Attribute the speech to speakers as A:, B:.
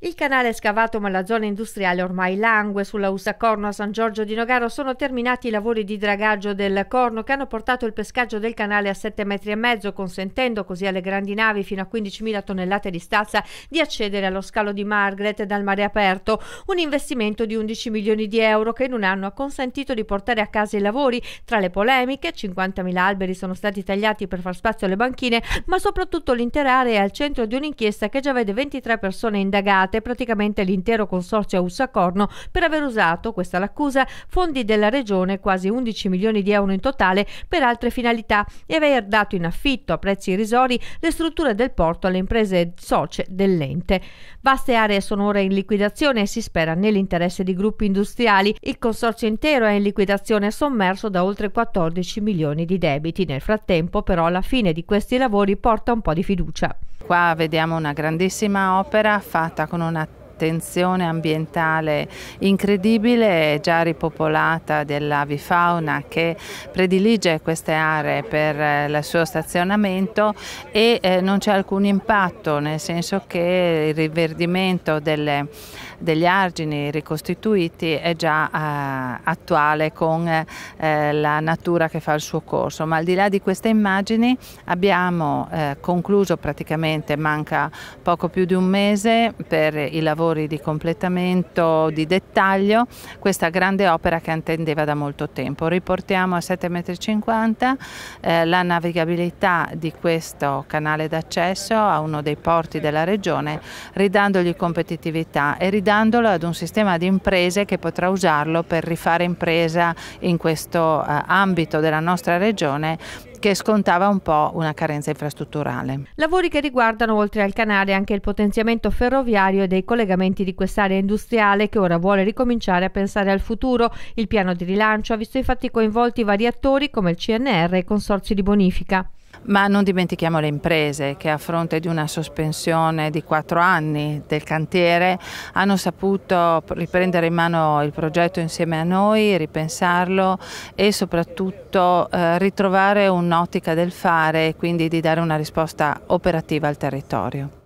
A: Il canale è scavato ma la zona industriale ormai langue. Sulla USA Corno a San Giorgio di Nogaro sono terminati i lavori di dragaggio del corno che hanno portato il pescaggio del canale a 7 metri e mezzo consentendo così alle grandi navi fino a 15.000 tonnellate di stazza di accedere allo scalo di Margaret dal mare aperto. Un investimento di 11 milioni di euro che in un anno ha consentito di portare a casa i lavori. Tra le polemiche 50.000 alberi sono stati tagliati per far spazio alle banchine ma soprattutto l'intera area è al centro di un'inchiesta che già vede 23 persone indagate indagate praticamente l'intero consorzio Aussa-Corno per aver usato, questa l'accusa, fondi della regione, quasi 11 milioni di euro in totale, per altre finalità e aver dato in affitto a prezzi irrisori le strutture del porto alle imprese socie dell'ente. Vaste aree sono ora in liquidazione e si spera nell'interesse di gruppi industriali. Il consorzio intero è in liquidazione sommerso da oltre 14 milioni di debiti.
B: Nel frattempo, però, la fine di questi lavori porta un po' di fiducia. Qua vediamo una grandissima opera fatta con una tensione ambientale incredibile, già ripopolata dell'avifauna che predilige queste aree per eh, il suo stazionamento e eh, non c'è alcun impatto, nel senso che il riverdimento delle, degli argini ricostituiti è già eh, attuale con eh, la natura che fa il suo corso, ma al di là di queste immagini abbiamo eh, concluso praticamente, manca poco più di un mese per i lavori lavori di completamento, di dettaglio, questa grande opera che attendeva da molto tempo. Riportiamo a 7,50 m eh, la navigabilità di questo canale d'accesso a uno dei porti della regione, ridandogli competitività e ridandolo ad un sistema di imprese che potrà usarlo per rifare impresa in questo eh, ambito della nostra regione che scontava un po' una carenza infrastrutturale.
A: Lavori che riguardano oltre al canale anche il potenziamento ferroviario e dei collegamenti di quest'area industriale che ora vuole ricominciare a pensare al futuro. Il piano di rilancio ha visto infatti coinvolti vari attori come il CNR e i
B: consorzi di bonifica. Ma non dimentichiamo le imprese che a fronte di una sospensione di quattro anni del cantiere hanno saputo riprendere in mano il progetto insieme a noi, ripensarlo e soprattutto eh, ritrovare un'ottica del fare e quindi di dare una risposta operativa al territorio.